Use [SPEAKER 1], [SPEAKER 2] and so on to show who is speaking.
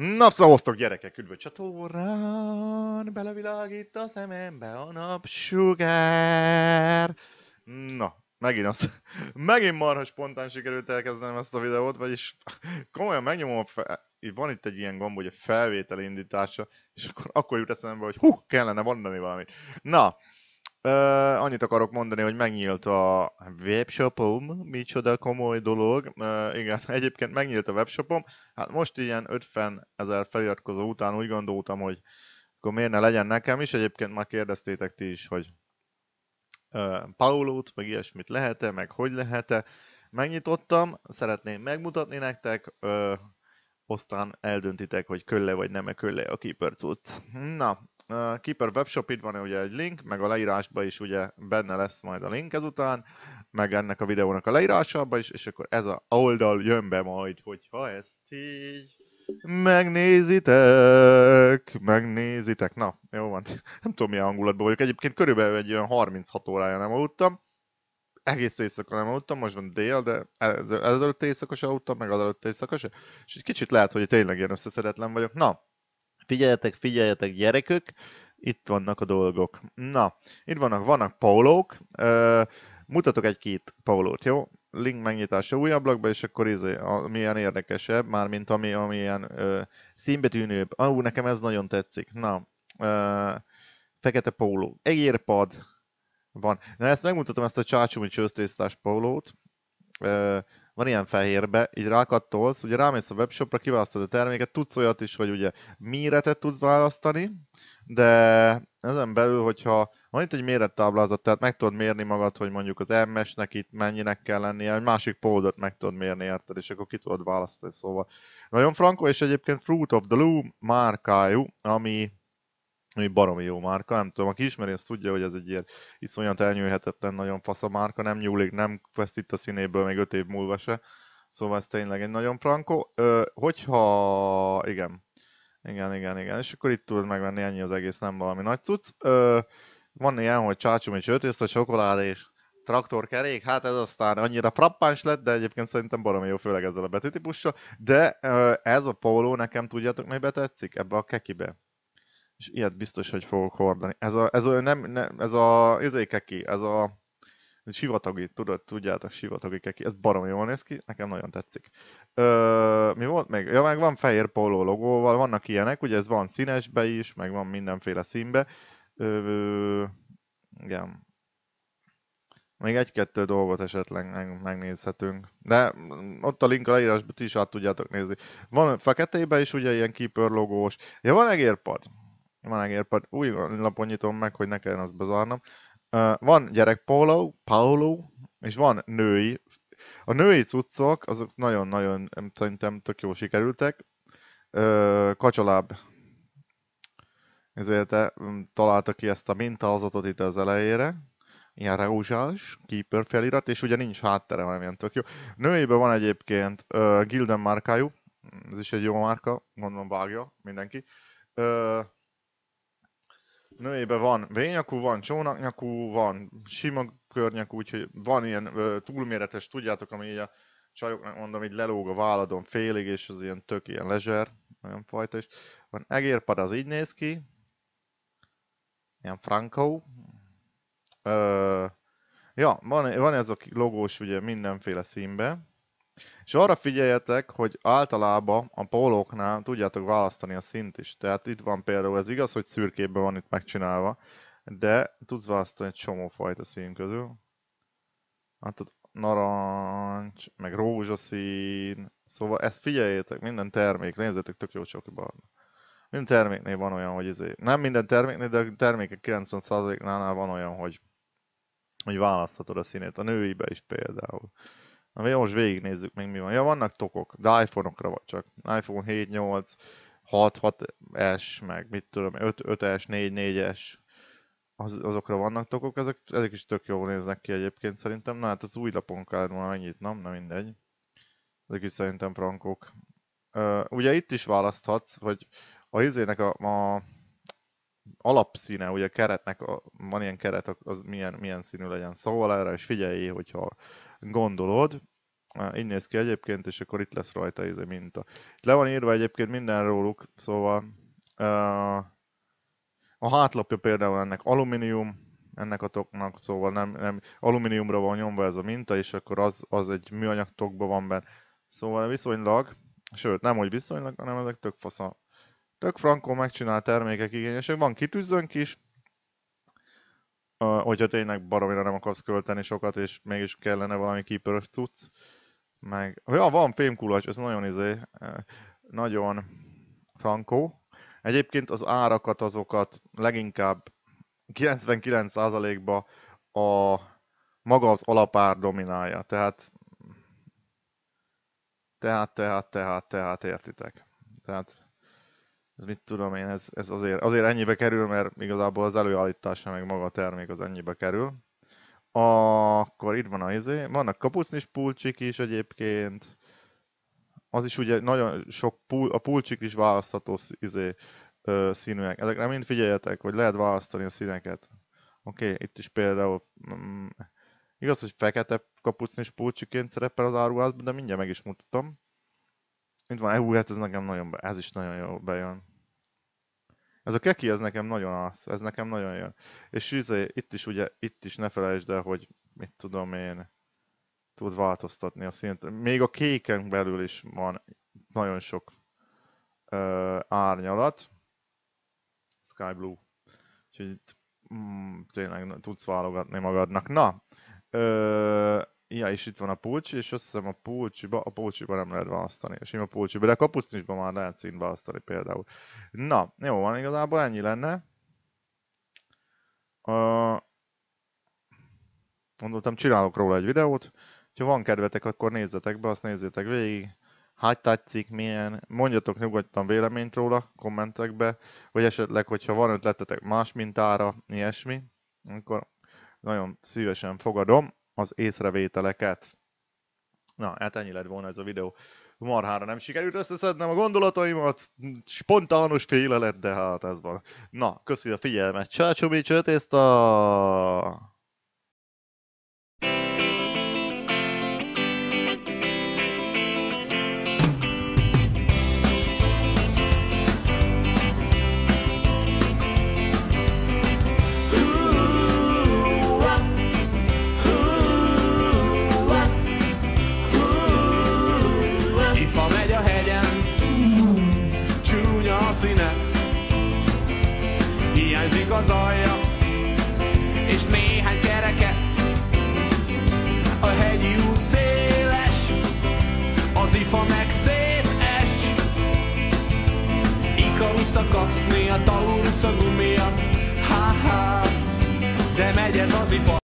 [SPEAKER 1] Napszra szóval hoztok gyerekek, üdv a csatornán, belevilágít a szemembe a napsugár. Na, megint az. Megint marha spontán sikerült elkezdenem ezt a videót, vagyis komolyan megnyomom a fel... Van itt egy ilyen gomb, hogy a felvétel indítása, és akkor, akkor jut eszembe, hogy hú, kellene mondani valamit. Na, Uh, annyit akarok mondani, hogy megnyílt a webshopom, micsoda komoly dolog. Uh, igen, egyébként megnyílt a webshopom. Hát most ilyen 50 ezer feliratkozó után úgy gondoltam, hogy akkor miért ne legyen nekem is. Egyébként már kérdeztétek ti is, hogy uh, Paulót, meg ilyesmit lehet-e, meg hogy lehet-e. Megnyitottam, szeretném megmutatni nektek, uh, aztán eldöntitek, hogy kölle vagy nem-e kölle a kipercut. Na, Keeper webshop, itt van ugye egy link, meg a leírásban is ugye benne lesz majd a link ezután, meg ennek a videónak a leírásában is, és akkor ez a oldal jön be majd, hogyha ezt így megnézitek, megnézitek. Na, jó van, nem tudom milyen hangulatban vagyok, egyébként körülbelül egy olyan 36 órája nem aludtam, egész éjszaka nem aludtam, most van dél, de ezelőtt éjszaka se aludtam, meg azelőtt éjszaka se. És egy kicsit lehet, hogy tényleg ilyen összeszedetlen vagyok. Na, Figyeljetek, figyeljetek, gyerekök, itt vannak a dolgok. Na, itt vannak, vannak paulók. mutatok egy-két paulót, jó? Link megnyitása új ablakba, és akkor izé, milyen érdekesebb, mármint ami, ami ilyen uh, színbetűnőbb. Ah, nekem ez nagyon tetszik. Na, ö, fekete póló. Egérpad van. Na, ezt megmutatom, ezt a csácsumi csőztésztás pólót. Uh, van ilyen fehérbe, így rákattolsz, ugye rámész a webshopra, kiválasztod a terméket, tudsz olyat is, hogy ugye méretet tudsz választani, de ezen belül, hogyha van itt egy mérettáblázat, tehát meg tudod mérni magad, hogy mondjuk az MS-nek itt mennyinek kell lennie, egy másik poldot meg tudod mérni, érted, és akkor ki tudod választani, szóval. Nagyon frankó, és egyébként Fruit of the Loom márkájú, ami ami baromi jó márka, nem tudom, aki ismeri, azt tudja, hogy ez egy ilyen iszonyat elnyűhetetlen, nagyon fasz a márka, nem nyúlik, nem itt a színéből még öt év múlva se, szóval ez tényleg egy nagyon frankó. Ö, hogyha, igen, igen, igen, igen, és akkor itt tudod megvenni, ennyi az egész, nem valami nagy cucc. Ö, van ilyen, hogy csácsom és ötészt a csokoládé és traktorkerék, hát ez aztán annyira frappáns lett, de egyébként szerintem baromi jó, főleg ezzel a betűtípussal, de ez a póló nekem tudjátok, mibe tetszik? Ebbe a kekibe és ilyet biztos, hogy fogok hordani. Ez a, ez a, nem, nem, ez a, izé, keki, ez a, ez sivatagi, tudod, tudjátok, sivatagi keki, ez barom jól néz ki, nekem nagyon tetszik. Ö, mi volt még? Ja, meg van fehér póló logóval, vannak ilyenek, ugye ez van színesbe is, meg van mindenféle színbe. Ö, igen. Még egy-kettő dolgot esetleg megnézhetünk. De ott a link a leírásban ti is át tudjátok nézni. Van feketébe is ugye ilyen keeper logós. Ja, van egérpad van egérpad, új lapon nyitom meg, hogy ne kelljen azt bezárnom. Uh, van gyerek Paulo, Paulo, és van női. A női cuccok, azok nagyon-nagyon szerintem tök jó sikerültek. Uh, kacsaláb ezért találta ki ezt a mintázatot itt az elejére, ilyen reúzsás, keeper felirat, és ugye nincs háttere, hanem ilyen tök jó. Nőjében van egyébként uh, Gilden márkájú, ez is egy jó márka, gondolom vágja mindenki. Uh, nőjébe van vényakú, van csónaknyakú, van sima környakú, úgyhogy van ilyen ö, túlméretes, tudjátok, ami így a csajoknak mondom, így lelóg a váladon félig, és az ilyen tök ilyen lezser, olyan fajta is. Van egérpad, az így néz ki, ilyen frankó. Ö, ja, van, van ez a logós ugye mindenféle színbe. És arra figyeljetek, hogy általában a pólóknál tudjátok választani a szint is. Tehát itt van például, ez igaz, hogy szürkében van itt megcsinálva, de tudsz választani egy csomó fajta szín közül. Hát ott narancs, meg rózsaszín, szóval ezt figyeljétek, minden termék, nézzétek, tök jó csoki barna. Minden terméknél van olyan, hogy izé, nem minden terméknél, de a termékek 90%-nál van olyan, hogy, hogy választhatod a színét, a nőibe is például. Na jó, most végignézzük még mi van. Ja, vannak tokok, de iPhone-okra vagy csak. iPhone 7, 8, 6, 6S, meg mit tudom, 5, 5S, 4, 4S. Az, azokra vannak tokok, ezek, ezek is tök jól néznek ki egyébként szerintem. Na hát az új lapon kellett volna nem, na mindegy. Ezek is szerintem frankok. ugye itt is választhatsz, hogy a izének a, a alapszíne, ugye a keretnek a, van ilyen keret, az milyen, milyen színű legyen. Szóval erre is figyeljé, hogyha gondolod. Így néz ki egyébként, és akkor itt lesz rajta ez izé a minta. le van írva egyébként minden róluk, szóval a hátlapja például ennek alumínium, ennek a toknak, szóval nem, nem alumíniumra van nyomva ez a minta, és akkor az, az egy műanyag tokba van benne. Szóval viszonylag, sőt nem hogy viszonylag, hanem ezek tök fasz Tök frankon megcsinál termékek igényesek, van kitűzőnk is, hogyha tényleg baromira nem akarsz költeni sokat, és mégis kellene valami kipörös cucc. Meg, ja, van fémkulacs, ez nagyon izé, nagyon frankó. Egyébként az árakat azokat leginkább 99%-ba a maga az alapár dominálja. Tehát, tehát, tehát, tehát, tehát, értitek. Tehát ez mit tudom én, ez, ez azért, azért ennyibe kerül, mert igazából az előállítása meg maga a termék az ennyibe kerül. A, akkor itt van a izé, vannak kapucnis pulcsik is egyébként, az is ugye nagyon sok, pul, a pulcsik is választható izé, ö, színűek. Ezekre mind figyeljetek, hogy lehet választani a színeket. Oké, okay, itt is például mm, igaz, hogy fekete kapucnis pulcsiként szerepel az áruházban, de mindjárt meg is mutatom. Mint van, hú, hát ez nekem nagyon, ez is nagyon jó bejön. Ez a keki, ez nekem nagyon az, ez nekem nagyon jön. És izé, itt is ugye, itt is ne felejtsd el, hogy mit tudom én, tud változtatni a szint. Még a kéken belül is van nagyon sok ö, árnyalat. Sky Blue. Úgyhogy mm, tényleg tudsz válogatni magadnak. Na, ö, Ja, és itt van a pulcsi, és azt hiszem a pulcsiba, a pulcsiba nem lehet választani, és én a pulcsiba, de a kapucnisba már lehet szín választani például. Na, jó van, igazából ennyi lenne. Uh, mondottam, csinálok róla egy videót, ha van kedvetek, akkor nézzetek be, azt nézzétek végig. Hát tetszik, milyen, mondjatok nyugodtan véleményt róla kommentekbe, vagy esetleg, hogyha van ötletetek más mintára, ilyesmi, akkor nagyon szívesen fogadom az észrevételeket. Na, hát ennyi lett volna ez a videó. Marhára nem sikerült összeszednem a gondolataimat, Spontános féle lett, de hát ez van. Na, köszi a figyelmet, Csácsó ezt a... igazolja, és néhány kereke A hegyi út széles, az ifa meg szétes, Ikarus a kasznia, Taurus a gumia, ha-ha, de megy ez az ifa